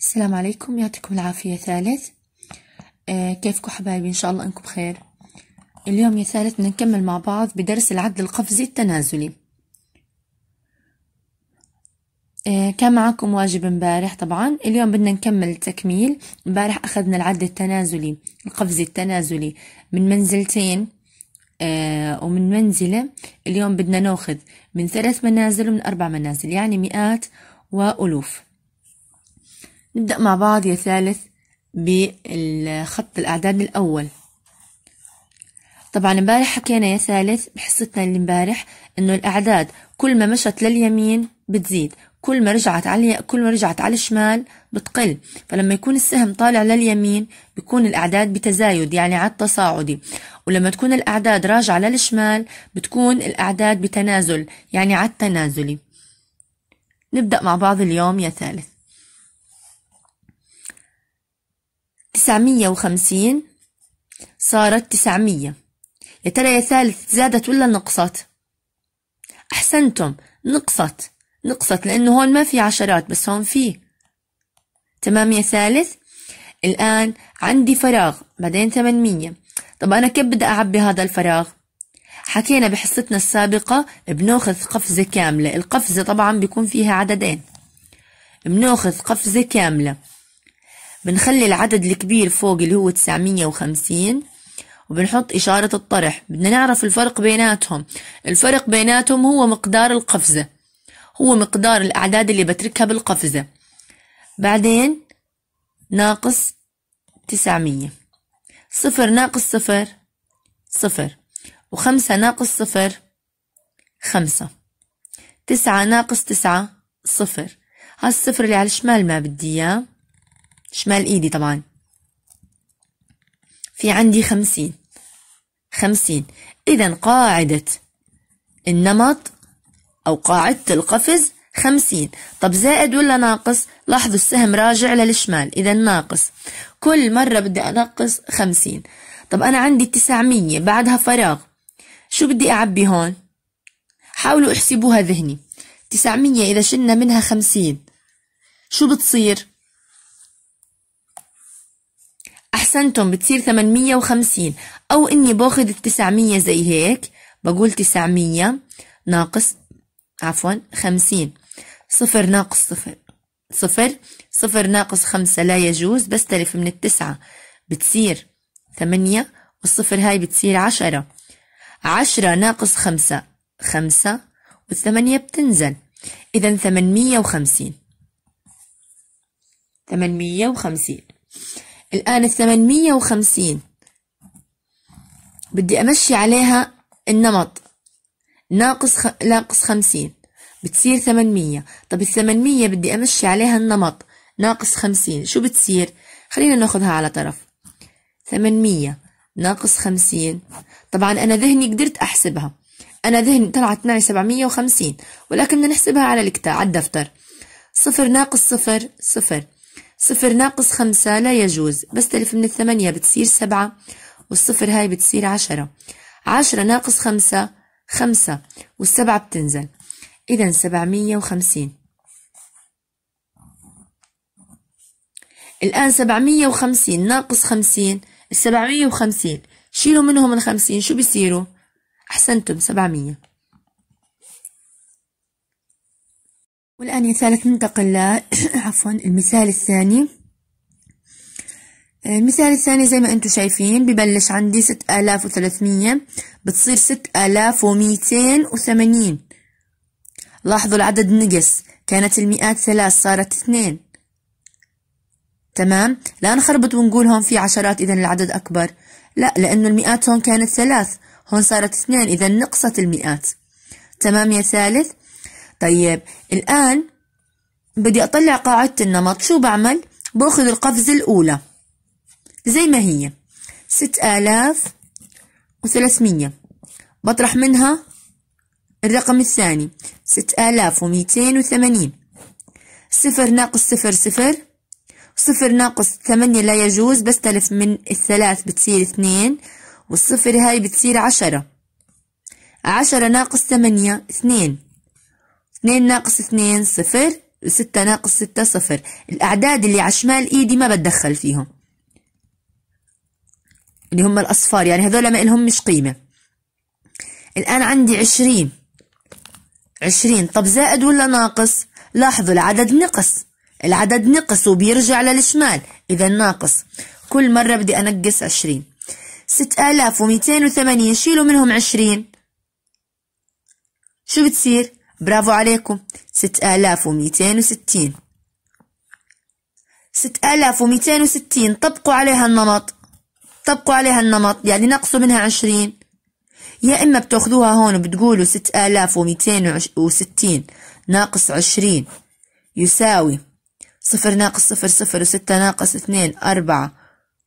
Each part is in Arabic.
السلام عليكم يعطيكم العافية ثالث آه كيفكم حبايبي إن شاء الله أنكم بخير اليوم يا ثالث بدنا نكمل مع بعض بدرس العدل القفزي التنازلي آه كان معكم واجب امبارح طبعا اليوم بدنا نكمل التكميل امبارح أخذنا العدل التنازلي القفزي التنازلي من منزلتين آه ومن منزلة اليوم بدنا ناخذ من ثلاث منازل ومن أربع منازل يعني مئات وألوف نبدأ مع بعض يا ثالث بالخط الأعداد الأول طبعا امبارح حكينا يا ثالث بحصتنا اللي امبارح انه الاعداد كل ما مشت لليمين بتزيد كل ما رجعت على كل ما رجعت على الشمال بتقل فلما يكون السهم طالع لليمين بيكون الاعداد بتزايد يعني على التصاعدي ولما تكون الاعداد راجعه للشمال بتكون الاعداد بتنازل يعني على التنازلي نبدا مع بعض اليوم يا ثالث تسعمية وخمسين صارت تسعمية يا ترى يا ثالث زادت ولا نقصت أحسنتم نقصت نقصت لأنه هون ما في عشرات بس هون في تمام يا ثالث الآن عندي فراغ بعدين 800 طب أنا كيف بدي أعبي هذا الفراغ حكينا بحصتنا السابقة بناخذ قفزة كاملة القفزة طبعا بيكون فيها عددين بناخذ قفزة كاملة بنخلي العدد الكبير فوق اللي هو 950 وبنحط إشارة الطرح بدنا نعرف الفرق بيناتهم الفرق بيناتهم هو مقدار القفزة هو مقدار الأعداد اللي بتركها بالقفزة بعدين ناقص 900 صفر ناقص صفر صفر وخمسة ناقص صفر خمسة تسعة ناقص تسعة صفر هالصفر اللي على الشمال ما بدي إياه شمال ايدي طبعا في عندي خمسين خمسين اذا قاعدة النمط او قاعدة القفز خمسين طب زائد ولا ناقص لاحظوا السهم راجع للشمال اذا ناقص كل مرة بدي انقص خمسين طب انا عندي تسعمية بعدها فراغ شو بدي اعبي هون حاولوا احسبوها ذهني تسعمية اذا شلنا منها خمسين شو بتصير أحسنتم بتصير 850 أو إني ال التسعمية زي هيك بقول تسعمية ناقص عفوا خمسين صفر ناقص صفر صفر صفر ناقص خمسة لا يجوز بستلف من التسعة بتصير ثمانية والصفر هاي بتصير عشرة عشرة ناقص خمسة خمسة والثمانية بتنزل إذا ثمانمية وخمسين ثمانمية وخمسين الآن الثمانمية وخمسين بدي أمشي عليها النمط ناقص خ... ناقص خمسين بتصير ثمانمية طب الثمانمية بدي أمشي عليها النمط ناقص خمسين شو بتصير خلينا ناخذها على طرف ثمانمية ناقص خمسين طبعا أنا ذهني قدرت أحسبها أنا ذهني طلعت معي سبعمية وخمسين ولكن بدنا نحسبها على الكتاب على الدفتر صفر ناقص صفر صفر صفر ناقص خمسة لا يجوز بستلف من الثمانية بتصير سبعة والصفر هاي بتصير عشرة عشرة ناقص خمسة خمسة والسبعة بتنزل إذا سبعمية وخمسين الآن سبعمية وخمسين ناقص خمسين السبعمية وخمسين شيلوا منهم الخمسين شو بيصيروا أحسنتم سبعمية والآن ثالث ننتقل عفوا المثال الثاني آه، المثال الثاني زي ما انتم شايفين ببلش عندي ست آلاف وثلاثمية بتصير ست آلاف وميتين وثمانين لاحظوا العدد نقص كانت المئات ثلاث صارت اثنين تمام لا نخربط ونقول هون في عشرات إذا العدد أكبر لا لأنه المئات هون كانت ثلاث هون صارت اثنين إذا نقصت المئات تمام يا ثالث طيب الآن بدي أطلع قاعدة النمط شو بعمل؟ باخذ القفزة الأولى زي ما هي ست آلاف وثلاثمية بطرح منها الرقم الثاني ست آلاف وميتين وثمانين صفر ناقص صفر صفر صفر ناقص ثمانية لا يجوز بستلف من الثلاث بتصير اثنين والصفر هاي بتصير عشرة عشرة ناقص ثمانية اثنين 2 ناقص 2 صفر 6 ناقص 6 صفر الأعداد اللي على شمال إيدي ما بتدخل فيهم اللي هم الأصفار يعني هذول ما لهم مش قيمة الآن عندي 20 20 طب زائد ولا ناقص لاحظوا العدد نقص العدد نقص وبيرجع للشمال إذا ناقص كل مرة بدي أنقص 20 6280 شيلوا منهم 20 شو بتصير برافو عليكم ستة آلاف وميتين وستين ستة آلاف وميتين وستين طبقوا عليها النمط طبقوا عليها النمط يعني نقصوا منها عشرين يا إما بتاخذوها هون وبتقولوا ستة آلاف وميتين وستين ناقص عشرين يساوي صفر ناقص صفر صفر وستة ناقص اثنين أربعة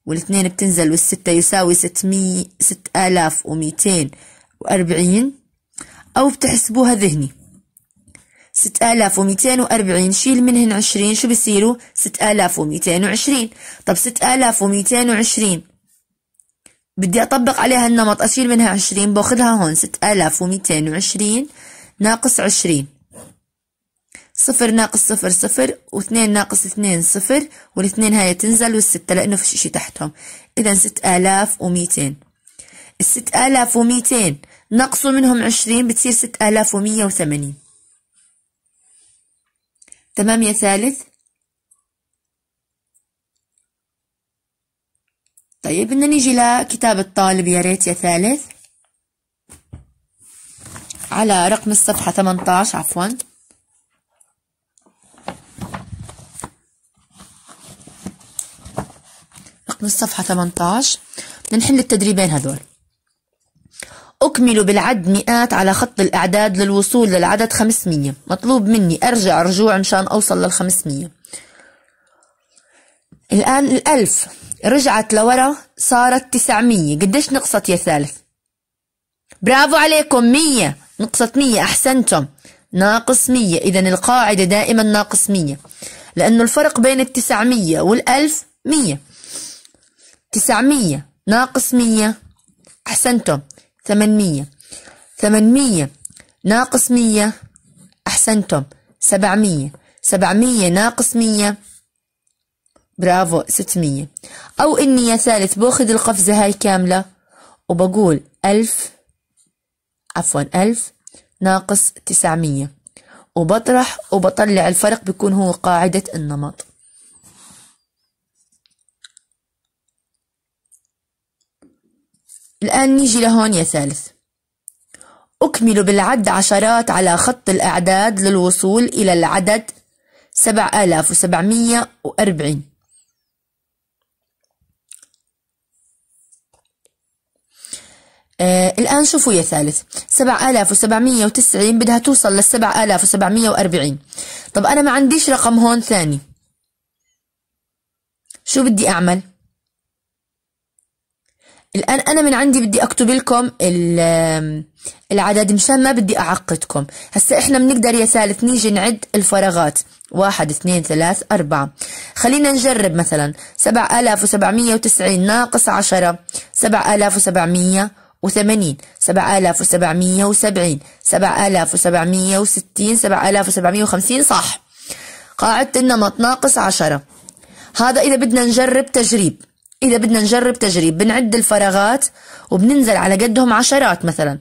والاثنين بتنزل والستة يساوي ستمية ست آلاف وميتين وأربعين أو بتحسبوها ذهني 6240 شيل منهن 20 شو بصيروا 6220 طب 6220 بدي أطبق عليها النمط أشيل منها 20 باخذها هون 6220 ناقص 20 صفر ناقص صفر صفر واثنين ناقص اثنين صفر والاثنين هاي تنزل والستة لأنه فيش اشي تحتهم إذا ست آلاف وميتين الست آلاف وميتين نقصوا منهم عشرين بتصير ست آلاف ومية وثمانين تمام يا ثالث طيب بدنا نيجي لكتاب الطالب يا ريت يا ثالث على رقم الصفحة 18 عفوا رقم الصفحة 18 بدنا نحل التدريبين هذول أكمل بالعد مئات على خط الأعداد للوصول للعدد 500 مطلوب مني أرجع رجوع مشان أوصل لل 500 الآن الألف رجعت لورا صارت 900 قديش نقصت يا ثالث برافو عليكم 100 نقصت 100 أحسنتم ناقص 100 إذا القاعدة دائما ناقص 100 لأنه الفرق بين ال 900 1000 100 900 ناقص 100 أحسنتم ثمانمية ثمانمية ناقص مية أحسنتم سبعمية سبعمية ناقص مية برافو ستمية أو إني يا ثالث باخذ القفزة هاي كاملة وبقول ألف عفوا ألف ناقص تسعمية وبطرح وبطلع الفرق بيكون هو قاعدة النمط الآن نيجي لهون يا ثالث أكمل بالعد عشرات على خط الأعداد للوصول إلى العدد 7740 آه الآن شوفوا يا ثالث 7790 بدها توصل لل 7740 طب أنا ما عنديش رقم هون ثاني شو بدي أعمل؟ الآن أنا من عندي بدي أكتب لكم العدد مشان ما بدي أعقدكم هسا إحنا بنقدر يا ثالث نيجي نعد الفراغات واحد اثنين ثلاث أربعة خلينا نجرب مثلا سبع آلاف وسبعمية وتسعين ناقص عشرة سبع آلاف وسبعمية وثمانين سبع آلاف وسبعمية وسبعين سبع آلاف وسبعمية وستين سبع آلاف وسبعمية وخمسين صح قاعدة النمط ناقص عشرة هذا إذا بدنا نجرب تجريب إذا بدنا نجرب تجريب بنعد الفراغات وبننزل على قدهم عشرات مثلا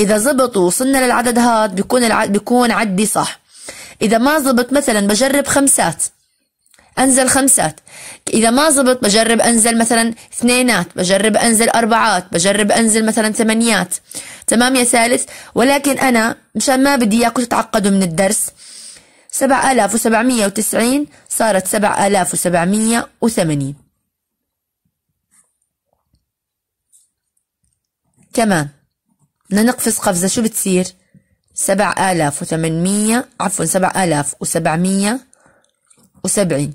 إذا زبط ووصلنا للعدد هاد بيكون الع... بيكون عدي صح إذا ما زبط مثلا بجرب خمسات أنزل خمسات إذا ما زبط بجرب أنزل مثلا اثنينات بجرب أنزل أربعات بجرب أنزل مثلا ثمانيات تمام يا ثالث ولكن أنا مشان ما بدي إياكم تتعقدوا من الدرس 7790 صارت 7780 تمام بدنا نقفز قفزة شو بتصير سبع آلاف وثمانمية عفوا سبع آلاف وسبعمية وسبعين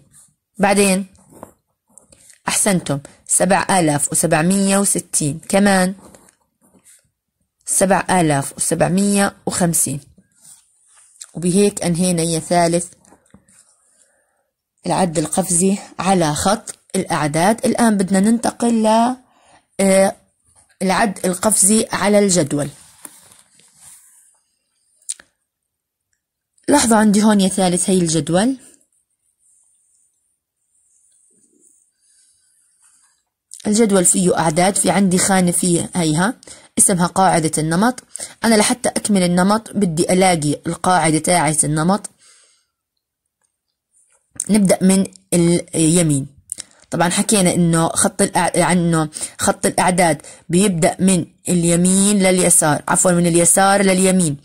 بعدين أحسنتم سبع آلاف وسبعمية وستين كمان سبع آلاف وسبعمية وخمسين وبهيك أنهينا يا ثالث العد القفزي على خط الأعداد الآن بدنا ننتقل ل آه، العد القفزي على الجدول لاحظوا عندي هون يا ثالث هي الجدول الجدول فيه أعداد في عندي خانة فيه هيها اسمها قاعدة النمط أنا لحتى أكمل النمط بدي ألاقي القاعدة تاعت النمط نبدأ من اليمين طبعا حكينا انه خط عنه يعني خط الاعداد بيبدا من اليمين لليسار عفوا من اليسار لليمين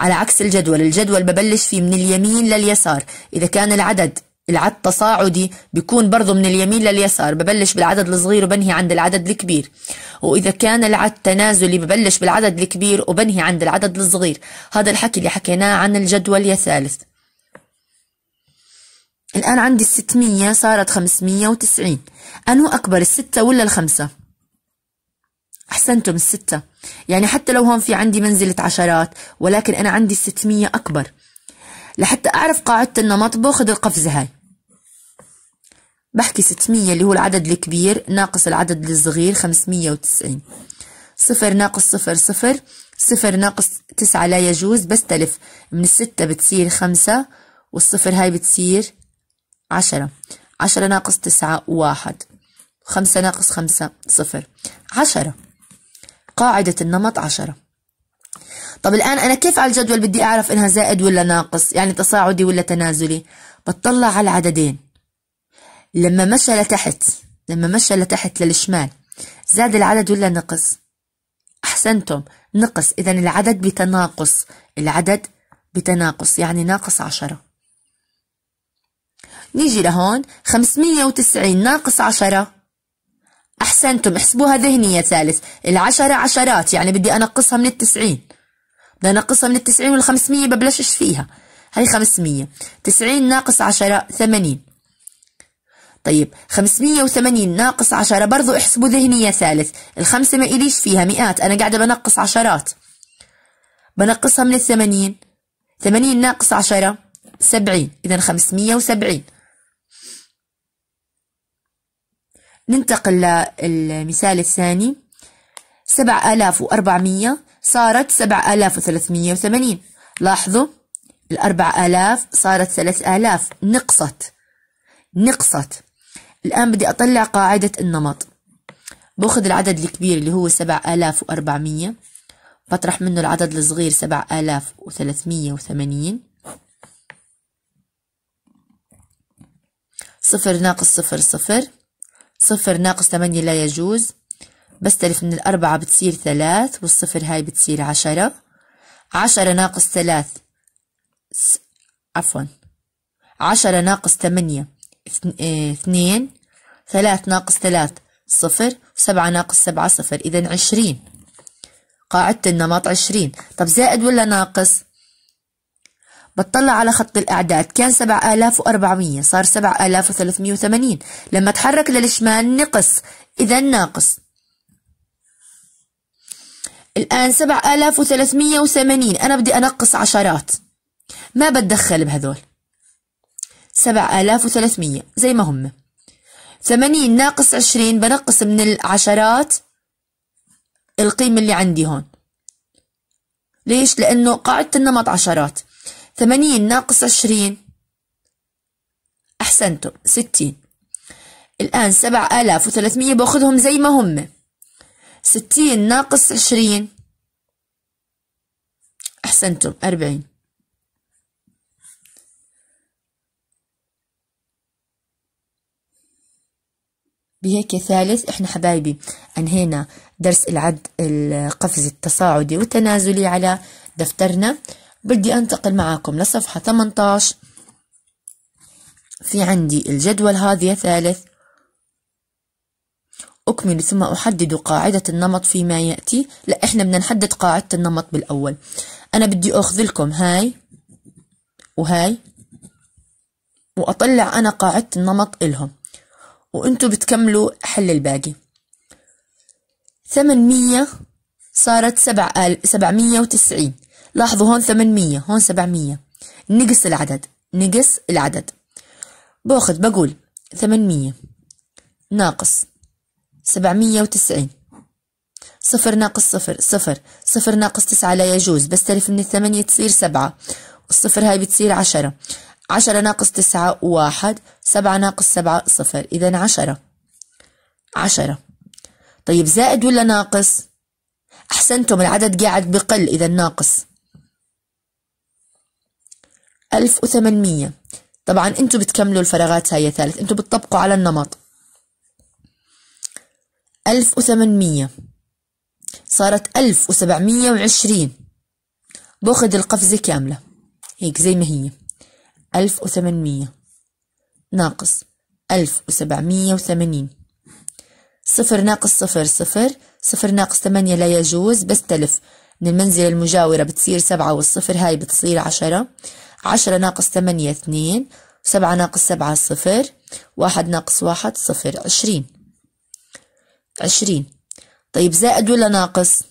على عكس الجدول الجدول ببلش فيه من اليمين لليسار إذا كان العدد العد تصاعدي بيكون برضه من اليمين لليسار ببلش بالعدد الصغير وبنهي عند العدد الكبير وإذا كان العد تنازلي ببلش بالعدد الكبير وبنهي عند العدد الصغير هذا الحكي اللي حكيناه عن الجدول يا ثالث الآن عندي الستمية صارت خمسمية وتسعين أنو أكبر الستة ولا الخمسة أحسنتم الستة يعني حتى لو هون في عندي منزلة عشرات ولكن أنا عندي الستمية أكبر لحتى أعرف قاعدة النمط باخذ القفزة هاي بحكي 600 اللي هو العدد الكبير ناقص العدد الصغير 590 صفر ناقص صفر صفر صفر ناقص تسعة لا يجوز بستلف من الستة بتصير خمسة والصفر هاي بتصير عشرة عشرة ناقص تسعة واحد خمسة ناقص خمسة صفر عشرة قاعدة النمط عشرة طب الآن أنا كيف على الجدول بدي أعرف إنها زائد ولا ناقص يعني تصاعدي ولا تنازلي بتطلع على العددين لما مشى لتحت لما مشى لتحت للشمال زاد العدد ولا نقص أحسنتم نقص إذا العدد بتناقص العدد بتناقص يعني ناقص عشرة نيجي لهون 590 ناقص 10 أحسنتم احسبوها ذهنية ثالث العشرة عشرات يعني بدي أنقصها من التسعين بدي أنقصها من التسعين والخمسمية ببلشش فيها هاي خمسمية تسعين ناقص عشرة ثمانين طيب 580 ناقص 10 برضو احسبوا ذهنية ثالث الخمسة ما إليش فيها مئات أنا قاعدة بنقص عشرات بنقصها من الثمانين ثمانين ناقص عشرة سبعين إذا خمسمية وسبعين ننتقل للمثال الثاني سبعة آلاف وأربعمية صارت سبعة آلاف وثلاثمية وثمانين لاحظوا الأربع آلاف صارت ثلاث آلاف نقصت نقصت الآن بدي أطلع قاعدة النمط باخذ العدد الكبير اللي هو سبعة آلاف وأربعمية بطرح منه العدد الصغير سبعة آلاف وثلاثمية وثمانين صفر ناقص صفر صفر صفر ناقص ثمانية لا يجوز بستلف من الأربعة بتصير ثلاث والصفر هاي بتصير عشرة عشرة ناقص ثلاث عفوا عشرة ناقص ثمانية آه، اثنين ثلاث ناقص ثلاث صفر سبعة ناقص سبعة صفر إذا عشرين قاعدة النمط عشرين طب زائد ولا ناقص بتطلع على خط الأعداد كان 7400 صار 7380 لما تحرك للشمال نقص إذا ناقص الآن 7380 أنا بدي أنقص عشرات ما بتدخل بهذول 7300 زي ما هم 80 ناقص 20 بنقص من العشرات القيمة اللي عندي هون ليش؟ لأنه قاعدة النمط عشرات ثمانين ناقص عشرين أحسنتم ستين الآن سبع آلاف وثلاثمية بأخذهم زي ما هم ستين ناقص عشرين أحسنتم أربعين بهيك ثالث احنا حبايبي انهينا درس العد القفز التصاعدي والتنازلي على دفترنا بدي أنتقل معاكم لصفحة 18 في عندي الجدول يا ثالث أكمل ثم أحدد قاعدة النمط فيما يأتي لا إحنا بدنا نحدد قاعدة النمط بالأول أنا بدي أخذ لكم هاي وهاي وأطلع أنا قاعدة النمط إلهم وأنتوا بتكملوا حل الباقي 800 صارت سبعمية 790 لاحظوا هون 800 هون 700 نقص العدد نقص العدد باخذ بقول 800 ناقص 790 صفر ناقص صفر صفر صفر ناقص تسعة لا يجوز بستلف من الثمانية تصير سبعة والصفر هاي بتصير عشرة عشرة ناقص تسعة واحد سبعة ناقص سبعة صفر إذا عشرة عشرة طيب زائد ولا ناقص أحسنتم العدد قاعد بقل إذا ناقص 1800 طبعا انتم بتكملوا الفراغات هاي ثالث انتم بتطبقوا على النمط 1800 صارت 1720 باخذ القفزة كاملة هيك زي ما هي 1800 ناقص 1780 صفر ناقص صفر صفر صفر ناقص ثمانية لا يجوز تلف من المنزلة المجاورة بتصير سبعة والصفر هاي بتصير عشرة عشرة ناقص ثمانية اثنين سبعة ناقص سبعة صفر واحد ناقص واحد صفر عشرين عشرين طيب زائد ولا ناقص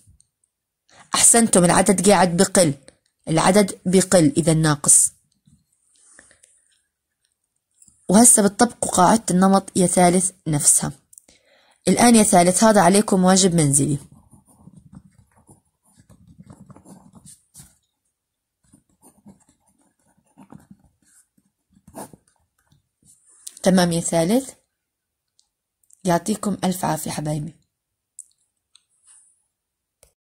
أحسنتم العدد قاعد بقل العدد بقل إذا ناقص وهسه بتطبقوا قاعدة النمط يا ثالث نفسها الآن يا ثالث هذا عليكم واجب منزلي تمام يا ثالث يعطيكم ألف عافية حبايبي